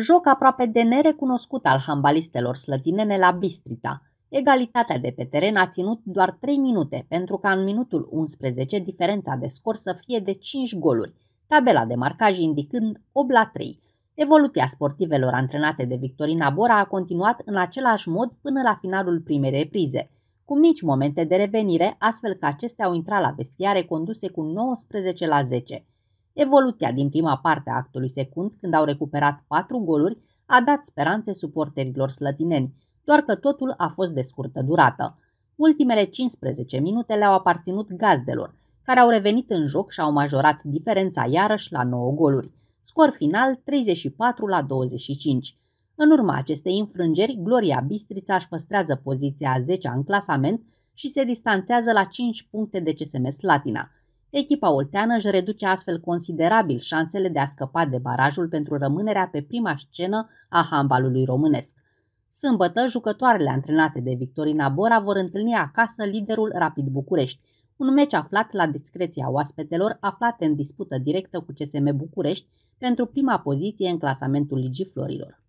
joc aproape de nerecunoscut al hambalistelor slătinene la Bistrița. Egalitatea de pe teren a ținut doar 3 minute, pentru ca în minutul 11 diferența de scor să fie de 5 goluri, tabela de marcaj indicând 8 la 3. Evoluția sportivelor antrenate de Victorina Bora a continuat în același mod până la finalul primei reprize, cu mici momente de revenire, astfel că acestea au intrat la vestiare conduse cu 19 la 10. Evoluția din prima parte a actului secund, când au recuperat patru goluri, a dat speranțe suporterilor slătineni, doar că totul a fost de scurtă durată. Ultimele 15 minute le-au aparținut gazdelor, care au revenit în joc și au majorat diferența iarăși la 9 goluri. Scor final 34 la 25. În urma acestei înfrângeri, Gloria Bistrița își păstrează poziția a 10 în clasament și se distanțează la 5 puncte de CSM Slatina – Echipa olteană își reduce astfel considerabil șansele de a scăpa de barajul pentru rămânerea pe prima scenă a handbalului românesc. Sâmbătă, jucătoarele antrenate de Victorina Bora vor întâlni acasă liderul Rapid București, un meci aflat la discreția oaspetelor aflate în dispută directă cu CSM București pentru prima poziție în clasamentul Ligii Florilor.